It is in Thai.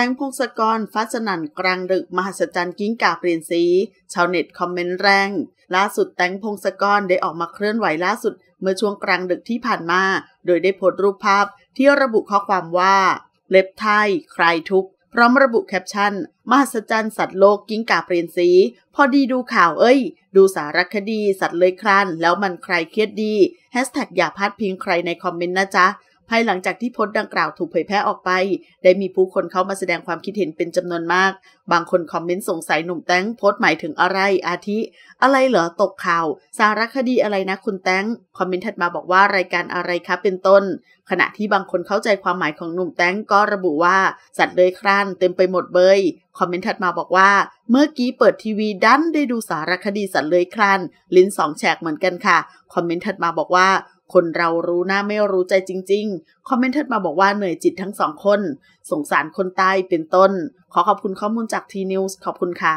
แต่งพงศกรฟัสนันกลางดึก มหัศจรรย์กิ้งก่าเปลี่ยนสี ชาวเน็ตคอมเมนต์แรง ล่าสุดแตงพงศกรได้ออกมาเคลื่อนไหวล่าสุดเมื่อช่วงกลางดึกที่ผ่านมา โดยได้โพสต์รูปภาพที่ระบุข้อความว่า เล็บไทยใครทุกพร้อมระบุแคปชั่น มหัศจรรย์สัตว์โลกกิ้งก่าเปลี่ยนสี พอดีดูข่าว เอ้ย ดูสารคดีสัตว์เลื้อยคลานแล้วมันใครเครียดดีแฮชแท็กอย่าพาดพิงใครในคอมเมนต์นะจ๊ะภายหลังจากที่โพสต์ดังกล่าวถูกเผยแพร่ออกไป ได้มีผู้คนเข้ามาแสดงความคิดเห็นเป็นจำนวนมาก บางคนคอมเมนต์สงสัยหนุ่มแต้งโพสต์หมายถึงอะไรอาทิ อะไรเหรอตกข่าว สารคดีอะไรนะคุณแต้งคอมเมนต์ถัดมาบอกว่ารายการอะไรคะเป็นต้น ขณะที่บางคนเข้าใจความหมายของหนุ่มแต้งก็ระบุว่าสัตว์เลยคลานเต็มไปหมดเบยคอมเมนต์ถัดมาบอกว่า เมื่อกี้เปิดทีวีดันได้ดูสารคดีสัตว์เลยคลานลิ้นสองแฉกเหมือนกันค่ะคอมเมนต์ถัดมาบอกว่าคนเรารู้หน้าไม่รู้ใจจริงๆ คอมเมนต์มาบอกว่าเหนื่อยจิตทั้งสองคนสงสารคนตายเป็นต้น ขอขอบคุณข้อมูลจากทีนิวส์ขอบคุณค่ะ